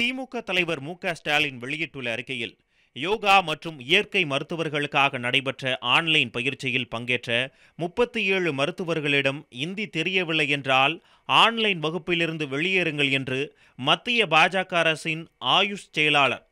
திமுக தலைவர் மு ஸ்டாலின் வெளியிட்டுள்ள அறிக்கையில் யோகா மற்றும் இயற்கை மருத்துவர்களுக்காக நடைபெற்ற ஆன்லைன் பயிற்சியில் பங்கேற்ற முப்பத்தி ஏழு மருத்துவர்களிடம் இந்தி தெரியவில்லை என்றால் ஆன்லைன் வகுப்பிலிருந்து வெளியேறுங்கள் என்று மத்திய பாஜக அரசின் ஆயுஷ் செயலாளர்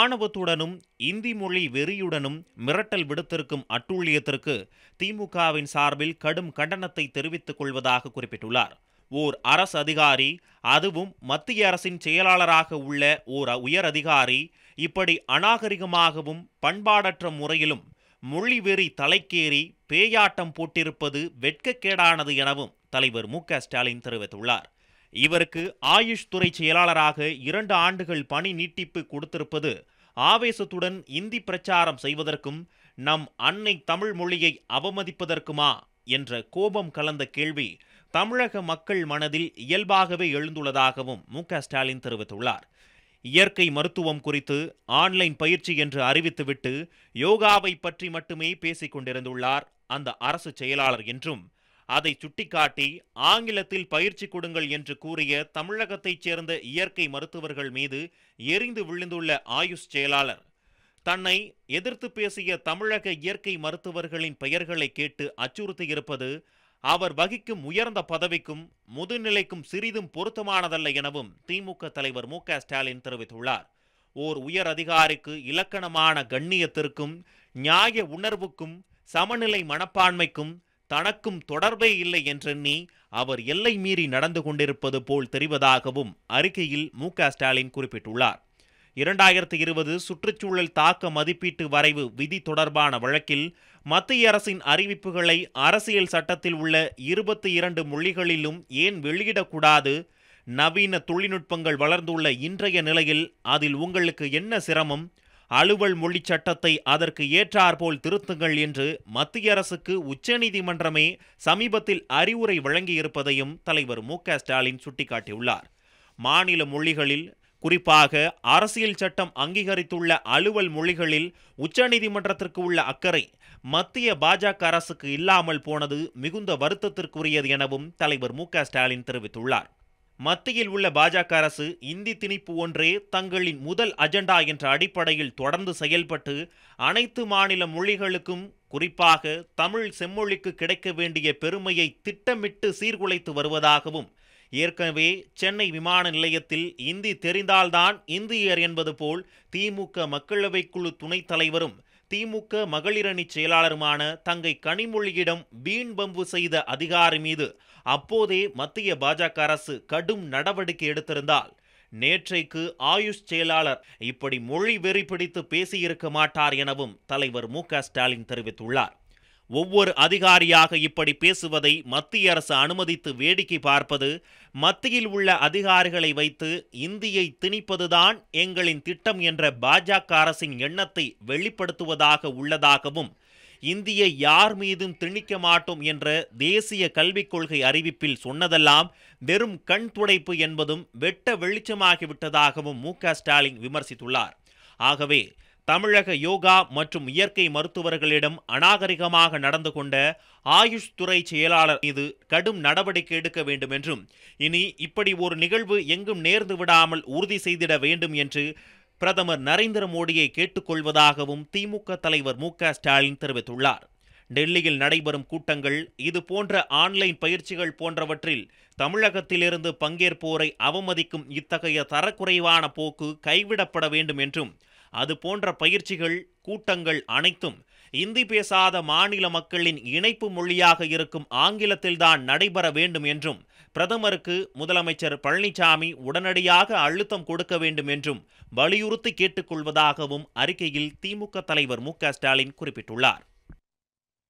ஆணவத்துடனும் இந்தி மொழி வெறியுடனும் மிரட்டல் விடுத்திருக்கும் அட்டூழியத்திற்கு திமுகவின் சார்பில் கடும் கண்டனத்தை தெரிவித்துக் கொள்வதாக குறிப்பிட்டுள்ளார் ஓர் அரசு அதிகாரி அதுவும் மத்திய அரசின் செயலாளராக உள்ள ஓர் உயர் அதிகாரி இப்படி அநாகரிகமாகவும் பண்பாடற்ற முறையிலும் மொழிவெறி தலைக்கேறி பேயாட்டம் போட்டிருப்பது வெட்கக்கேடானது எனவும் தலைவர் மு ஸ்டாலின் தெரிவித்துள்ளார் இவருக்கு ஆயுஷ் துறை செயலாளராக இரண்டு ஆண்டுகள் பணி நீட்டிப்பு கொடுத்திருப்பது ஆவேசத்துடன் இந்தி பிரச்சாரம் செய்வதற்கும் நம் அன்னை தமிழ் மொழியை அவமதிப்பதற்குமா என்ற கோபம் கலந்த கேள்வி தமிழக மக்கள் மனதில் இயல்பாகவே எழுந்துள்ளதாகவும் மு ஸ்டாலின் தெரிவித்துள்ளார் இயற்கை மருத்துவம் குறித்து ஆன்லைன் பயிற்சி என்று அறிவித்துவிட்டு யோகாவை பற்றி மட்டுமே பேசிக் கொண்டிருந்துள்ளார் அந்த அரசு செயலாளர் என்றும் அதை சுட்டிக்காட்டி ஆங்கிலத்தில் பயிற்சி கொடுங்கள் என்று கூறிய தமிழகத்தைச் சேர்ந்த இயற்கை மருத்துவர்கள் மீது எரிந்து விழுந்துள்ள ஆயுஷ் செயலாளர் தன்னை எதிர்த்து பேசிய தமிழக இயற்கை மருத்துவர்களின் பெயர்களை கேட்டு அச்சுறுத்தியிருப்பது அவர் வகிக்கும் உயர்ந்த பதவிக்கும் முதுநிலைக்கும் சிறிதும் பொருத்தமானதல்ல எனவும் திமுக தலைவர் மு ஸ்டாலின் தெரிவித்துள்ளார் ஓர் உயர் அதிகாரிக்கு இலக்கணமான கண்ணியத்திற்கும் நியாய உணர்வுக்கும் சமநிலை மனப்பான்மைக்கும் தனக்கும் தொடர்பே இல்லை என்றெண்ணி அவர் எல்லை மீறி நடந்து கொண்டிருப்பது போல் தெரிவதாகவும் அறிக்கையில் மு ஸ்டாலின் குறிப்பிட்டுள்ளார் இரண்டாயிரத்தி இருபது சுற்றுச்சூழல் தாக்க மதிப்பீட்டு வரைவு விதி தொடர்பான வழக்கில் மத்திய அரசின் அறிவிப்புகளை அரசியல் சட்டத்தில் உள்ள இருபத்தி இரண்டு மொழிகளிலும் ஏன் வெளியிடக்கூடாது நவீன தொழில்நுட்பங்கள் வளர்ந்துள்ள இன்றைய நிலையில் அதில் உங்களுக்கு என்ன சிரமம் அலுவல் மொழி சட்டத்தை அதற்கு ஏற்றாற்போல் திருத்துங்கள் என்று மத்திய அரசுக்கு உச்சநீதிமன்றமே சமீபத்தில் அறிவுரை வழங்கியிருப்பதையும் தலைவர் மு க ஸ்டாலின் சுட்டிக்காட்டியுள்ளார் மாநில மொழிகளில் குறிப்பாக அரசியல் சட்டம் அங்கீகரித்துள்ள அலுவல் மொழிகளில் உச்சநீதிமன்றத்திற்கு உள்ள அக்கறை மத்திய பாஜக அரசுக்கு இல்லாமல் போனது மிகுந்த வருத்தத்திற்குரியது எனவும் தலைவர் மு ஸ்டாலின் தெரிவித்துள்ளார் மத்தியில் உள்ள பாஜக அரசு இந்தி திணிப்பு ஒன்றே தங்களின் முதல் அஜெண்டா என்ற அடிப்படையில் தொடர்ந்து செயல்பட்டு அனைத்து மாநில மொழிகளுக்கும் குறிப்பாக தமிழ் செம்மொழிக்கு கிடைக்க வேண்டிய பெருமையை திட்டமிட்டு சீர்குலைத்து வருவதாகவும் ஏற்கனவே சென்னை விமான நிலையத்தில் இந்தி தெரிந்தால்தான் இந்தியர் என்பது போல் திமுக மக்களவைக் குழு துணைத் தலைவரும் திமுக மகளிரணி செயலாளருமான தங்கை கனிமொழியிடம் வீண் பம்பு செய்த அதிகாரி மீது அப்போதே மத்திய பாஜக அரசு கடும் நடவடிக்கை எடுத்திருந்தால் நேற்றைக்கு ஆயுஷ் செயலாளர் இப்படி மொழி வெறி பிடித்து பேசியிருக்க மாட்டார் எனவும் தலைவர் மு ஸ்டாலின் தெரிவித்துள்ளார் ஒவ்வொரு அதிகாரியாக இப்படி பேசுவதை மத்திய அரசு அனுமதித்து வேடிக்கை பார்ப்பது மத்தியில் உள்ள அதிகாரிகளை வைத்து இந்தியை திணிப்பதுதான் எங்களின் திட்டம் என்ற பாஜக அரசின் எண்ணத்தை வெளிப்படுத்துவதாக உள்ளதாகவும் இந்தியை யார் மீதும் திணிக்க மாட்டோம் என்ற தேசிய கல்விக் கொள்கை அறிவிப்பில் சொன்னதெல்லாம் வெறும் கண் துடைப்பு என்பதும் வெட்ட வெளிச்சமாகிவிட்டதாகவும் மு க ஸ்டாலின் விமர்சித்துள்ளார் ஆகவே தமிழக யோகா மற்றும் இயற்கை மருத்துவர்களிடம் அநாகரிகமாக நடந்து கொண்ட ஆயுஷ் துறை செயலாளர் மீது கடும் நடவடிக்கை எடுக்க வேண்டும் என்றும் இனி இப்படி ஒரு நிகழ்வு எங்கும் நேர்ந்து விடாமல் உறுதி செய்திட வேண்டும் என்று பிரதமர் நரேந்திர மோடியை கேட்டுக்கொள்வதாகவும் திமுக தலைவர் மு ஸ்டாலின் தெரிவித்துள்ளார் டெல்லியில் நடைபெறும் கூட்டங்கள் இது போன்ற ஆன்லைன் பயிற்சிகள் போன்றவற்றில் தமிழகத்திலிருந்து பங்கேற்போரை அவமதிக்கும் இத்தகைய தரக்குறைவான போக்கு கைவிடப்பட வேண்டும் என்றும் அது போன்ற பயிற்சிகள் கூட்டங்கள் அனைத்தும் இந்தி பேசாத மாநில மக்களின் இணைப்பு மொழியாக இருக்கும் ஆங்கிலத்தில்தான் நடைபெற வேண்டும் என்றும் பிரதமருக்கு முதலமைச்சர் பழனிசாமி உடனடியாக அழுத்தம் கொடுக்க வேண்டும் என்றும் வலியுறுத்தி கேட்டுக்கொள்வதாகவும் அறிக்கையில் திமுக தலைவர் மு ஸ்டாலின் குறிப்பிட்டுள்ளார்